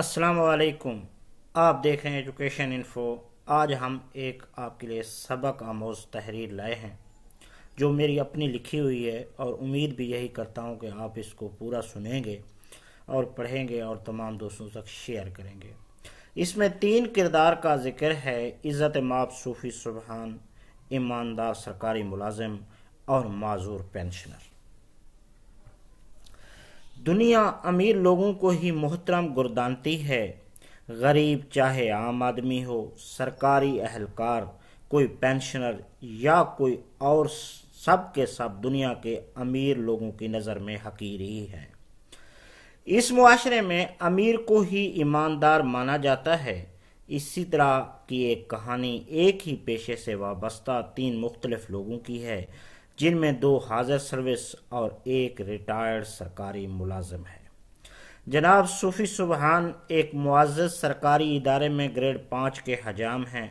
असलकुम आप देख रहे हैं एजुकेशन इन्फो आज हम एक आपके लिए सबक आमोज तहरीर लाए हैं जो मेरी अपनी लिखी हुई है और उम्मीद भी यही करता हूँ कि आप इसको पूरा सुनेंगे और पढ़ेंगे और तमाम दोस्तों तक शेयर करेंगे इसमें तीन किरदार का जिक्र है इज़्ज़त माप सूफ़ी सुबहान ईमानदार सरकारी मुलाजिम और माजूर पेंशनर दुनिया अमीर लोगों को ही मोहतरम गुरदानती है गरीब चाहे आम आदमी हो सरकारी अहलकार कोई पेंशनर या कोई और सब के सब दुनिया के अमीर लोगों की नज़र में हकीर ही है इस मुआरे में अमीर को ही ईमानदार माना जाता है इसी तरह की एक कहानी एक ही पेशे से वाबस्ता तीन मुख्तलफ लोगों की है जिनमें दो हाजिर सर्विस और एक रिटायर्ड सरकारी मुलाजिम है जनाब सूफी सुबहान एक मुआज़ सरकारी इदारे में ग्रेड पाँच के हजाम हैं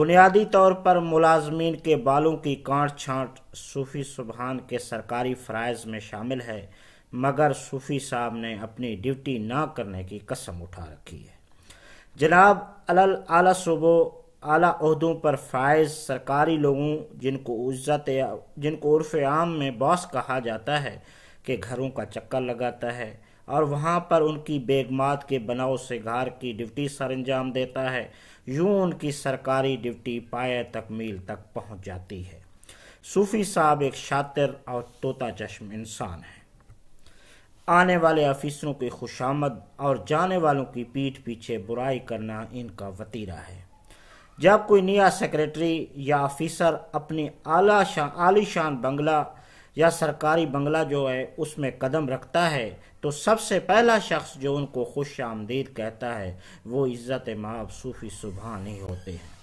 बुनियादी तौर पर मुलाजमीन के बालों की काट छाँट सूफी सुबहान के सरकारी फ़रज़ में शामिल है मगर सूफी साहब ने अपनी ड्यूटी ना करने की कसम उठा रखी है जनाब अल आला सूबो आला अहदों पर फायज सरकारी लोगों जिनको उज्जत या जिनको उर्फ आम में बॉस कहा जाता है के घरों का चक्कर लगाता है और वहाँ पर उनकी बेगमात के बनाव से घर की ड्यूटी सर अंजाम देता है यूँ उनकी सरकारी ड्यूटी पाए तकमील तक पहुँच जाती है सूफ़ी साहब एक शातिर और तोता चश्म इंसान है आने वाले अफिसरों की खुशामद और जाने वालों की पीठ पीछे बुराई करना इनका वतीरा है जब कोई नया सेक्रेटरी या ऑफिसर अपने आला शान आलीशान बंगला या सरकारी बंगला जो है उसमें कदम रखता है तो सबसे पहला शख्स जो उनको खुश आमदीद कहता है वो इज़्ज़त माब सूफ़ी सुबह नहीं होते हैं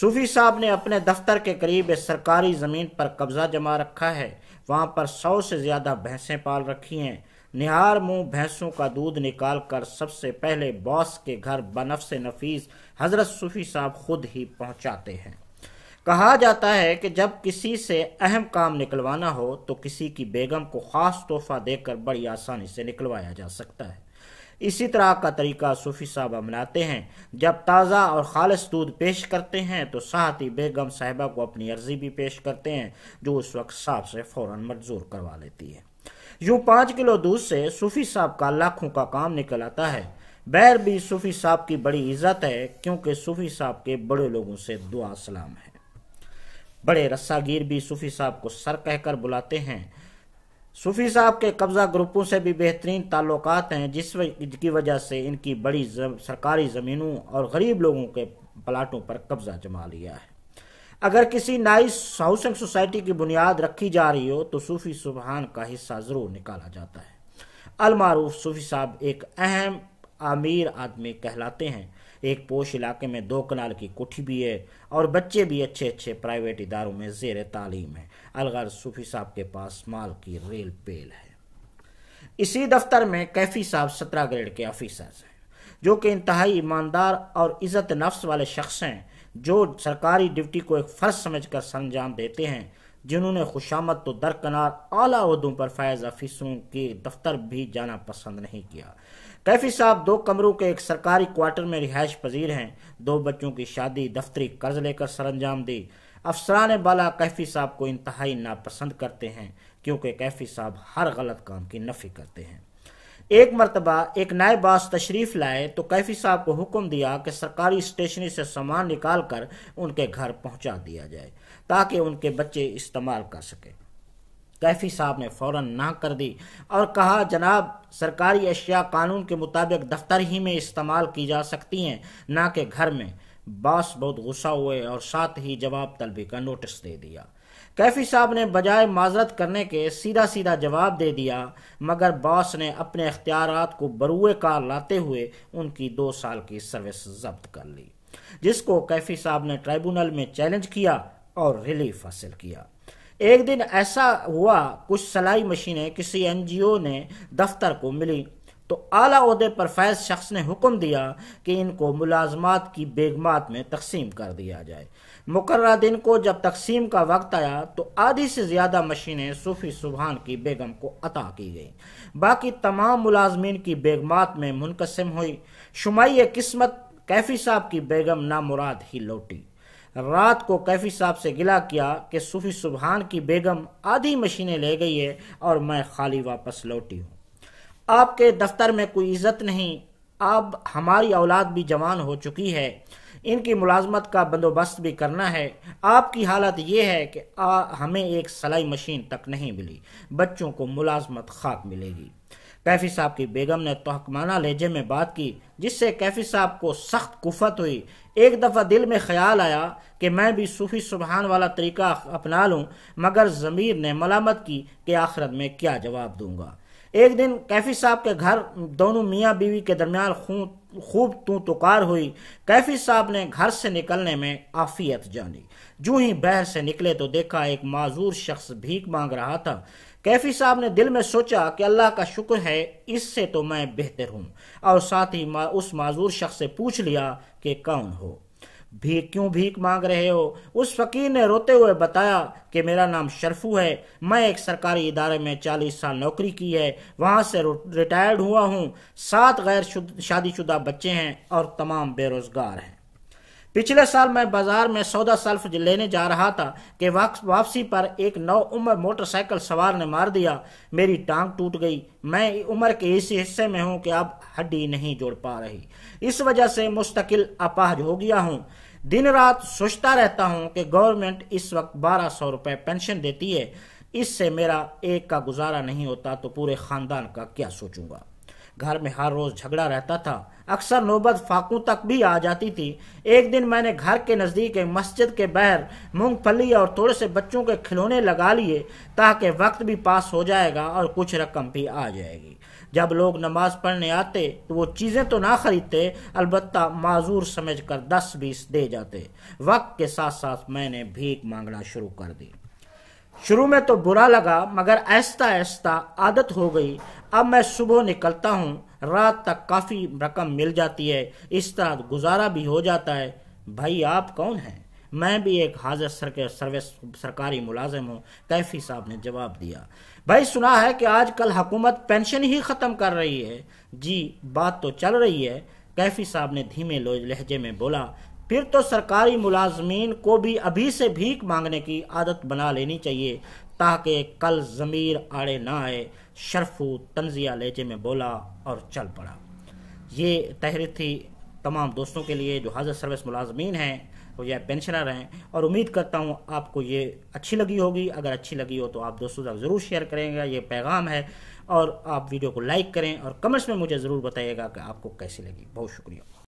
सूफ़ी साहब ने अपने दफ्तर के करीब सरकारी ज़मीन पर कब्ज़ा जमा रखा है वहाँ पर सौ से ज़्यादा भैंसें पाल रखी हैं निहार मुंह भैंसों का दूध निकाल कर सबसे पहले बॉस के घर से नफीस हजरत सूफी साहब खुद ही पहुंचाते हैं कहा जाता है कि जब किसी से अहम काम निकलवाना हो तो किसी की बेगम को ख़ास तोहफा देकर बड़ी आसानी से निकलवाया जा सकता है इसी तरह का तरीका सूफी साहब अपनाते हैं जब ताज़ा और खालस दूध पेश करते हैं तो साथ ही बेगम साहिबा को अपनी अर्जी भी पेश करते हैं जो उस वक्त साहब से फ़ौर मंजूर करवा लेती है यूं पाँच किलो दूध से सूफी साहब का लाखों का काम निकल आता है बैर भी सूफी साहब की बड़ी इज्जत है क्योंकि सूफी साहब के बड़े लोगों से दुआ सलाम है बड़े रस्सागीर भी सूफी साहब को सर कहकर बुलाते हैं सूफी साहब के कब्जा ग्रुपों से भी बेहतरीन ताल्लुक हैं जिस की वजह से इनकी बड़ी सरकारी ज़मीनों और गरीब लोगों के प्लाटों पर कब्जा जमा लिया है अगर किसी नाइस हाउसिंग सोसाइटी की बुनियाद रखी जा रही हो तो सूफी सुबहान का हिस्सा ज़रूर निकाला जाता है अलमारूफ सूफी साहब एक अहम आमिर आदमी कहलाते हैं एक पोश इलाके में दो कनाल की कोठी भी है और बच्चे भी अच्छे अच्छे प्राइवेट इदारों में जेर तालीम है अलगर सूफी साहब के पास माल की रेल पेल है इसी दफ्तर में कैफी साहब सत्रह ग्रेड के ऑफिसर्स हैं जो कि इंतहाई ईमानदार और इज़्ज़त नफ्स वाले शख्स हैं जो सरकारी ड्यूटी को एक फ़र्ज समझ कर संजाम देते हैं जिन्होंने खुशामद तो दरकनार आला अहदों पर फैज़ अफिसों के दफ्तर भी जाना पसंद नहीं किया कैफी साहब दो कमरों के एक सरकारी क्वार्टर में रिहाइश पजीर हैं दो बच्चों की शादी दफ्तरी कर्ज लेकर सरंजाम दी अफसरान बाला कैफी साहब को इंतहाई नापसंद करते हैं क्योंकि कैफी साहब हर गलत काम की नफी करते हैं एक मरतबा एक नए बास तशरीफ़ लाए तो कैफी साहब को हुक्म दिया कि सरकारी स्टेशनरी से सामान निकाल कर उनके घर पहुंचा दिया जाए ताकि उनके बच्चे इस्तेमाल कर सकें कैफी साहब ने फ़ौर ना कर दी और कहा जनाब सरकारी अशिया कानून के मुताबिक दफ्तर ही में इस्तेमाल की जा सकती हैं ना कि घर में बास बहुत गुस्सा हुए और साथ ही जवाब तलबी का नोटिस दे दिया कैफी साहब ने बजाय माजरत करने के सीधा सीधा जवाब दे दिया मगर बॉस ने अपने अख्तियार को बरुए कार लाते हुए उनकी दो साल की सर्विस जब्त कर ली जिसको कैफी साहब ने ट्राइब्यूनल में चैलेंज किया और रिलीफ हासिल किया एक दिन ऐसा हुआ कुछ सलाई मशीनें किसी एनजीओ ने दफ्तर को मिली तो आला अहदे पर फैज शख्स ने हुक्म दिया कि इनको मुलाजमत की बेगमात में तकसीम कर दिया जाए मुकर दिन को जब तकसीम का वक्त आया तो आधी से ज़्यादा मशीनें सूफी सुबहान की बेगम को अता की गई बाकी तमाम मुलाजमीन की बेगमात में मुनकसम हुई शुमाई किस्मत कैफी साहब की बेगम मुराद ही लौटी रात को कैफी साहब से गिला किया कि सूफी सुबहान की बेगम आधी मशीनें ले गई है और मैं खाली वापस लौटी हूँ आपके दफ्तर में कोई इज्जत नहीं अब हमारी औलाद भी जवान हो चुकी है इनकी मुलाजमत का बंदोबस्त भी करना है आपकी हालत यह है कि आ, हमें एक सलाई मशीन तक नहीं मिली बच्चों को मुलाजमत खाक मिलेगी कैफी साहब की बेगम ने तोहकमाना लहजे में बात की जिससे कैफी साहब को सख्त कुफत हुई एक दफ़ा दिल में ख्याल आया कि मैं भी सूफी सुबहान वाला तरीका अपना लूँ मगर ज़मीर ने मलामत की कि आखिरत में क्या जवाब दूंगा एक दिन कैफी साहब के घर दोनों मियाँ बीवी के दरमियान खूब तू तुकार हुई कैफी साहब ने घर से निकलने में आफियत जानी जू ही बहर से निकले तो देखा एक माजूर शख्स भीख मांग रहा था कैफी साहब ने दिल में सोचा कि अल्लाह का शुक्र है इससे तो मैं बेहतर हूं और साथ ही उस माजूर शख्स से पूछ लिया कि कौन हो भीख क्यों भीख मांग रहे हो उस फकीर ने रोते हुए बताया कि मेरा नाम शरफू है मैं एक सरकारी इदारे में चालीस साल नौकरी की है वहाँ से रिटायर्ड हुआ हूँ सात गैर शादीशुदा बच्चे हैं और तमाम बेरोज़गार हैं पिछले साल मैं बाजार में सौदा सल्फ लेने जा रहा था कि वापसी पर एक नौ उम्र मोटरसाइकिल सवार ने मार दिया मेरी टांग टूट गई मैं उम्र के इस हिस्से में हूं कि अब हड्डी नहीं जोड़ पा रही इस वजह से मुस्तकिल अपाहज हो गया हूं दिन रात सोचता रहता हूं कि गवर्नमेंट इस वक्त बारह सौ रुपए पेंशन देती है इससे मेरा एक का गुजारा नहीं होता तो पूरे खानदान का क्या सोचूंगा घर में हर रोज झगड़ा रहता था अक्सर नौबत फाकू तक भी आ जाती थी एक दिन मैंने घर के नज़दीक एक मस्जिद के बहर मूंगफली और थोड़े से बच्चों के खिलौने लगा लिए ताकि वक्त भी पास हो जाएगा और कुछ रकम भी आ जाएगी जब लोग नमाज पढ़ने आते तो वो चीज़ें तो ना ख़रीदते अलबत् माजूर समझ कर दस बीस दे जाते वक्त के साथ साथ मैंने भीख मांगना शुरू कर दी शुरू में तो बुरा लगा मगर ऐसा ऐसा आदत हो गई अब मैं सुबह निकलता हूँ रात तक काफ़ी रकम मिल जाती है इस तरह गुजारा भी हो जाता है भाई आप कौन हैं मैं भी एक हाजिर सर सर्विस सरकारी मुलाजिम हूँ कैफी साहब ने जवाब दिया भाई सुना है कि आजकल हुकूमत पेंशन ही ख़त्म कर रही है जी बात तो चल रही है कैफी साहब ने धीमे लहजे में बोला फिर तो सरकारी मुलाजमीन को भी अभी से भीख मांगने की आदत बना लेनी चाहिए ताकि कल ज़मीर आड़े ना आए शरफू तंजिया लहजे में बोला और चल पड़ा ये तहरीर थी तमाम दोस्तों के लिए जो हाजिर सर्विस मुलाजमीन हैं और यह पेंशनर हैं और उम्मीद करता हूँ आपको ये अच्छी लगी होगी अगर अच्छी लगी हो तो आप दोस्तों तक ज़रूर शेयर करेंगे ये पैगाम है और आप वीडियो को लाइक करें और कमेंट्स में मुझे ज़रूर बताइएगा कि आपको कैसी लगी बहुत शुक्रिया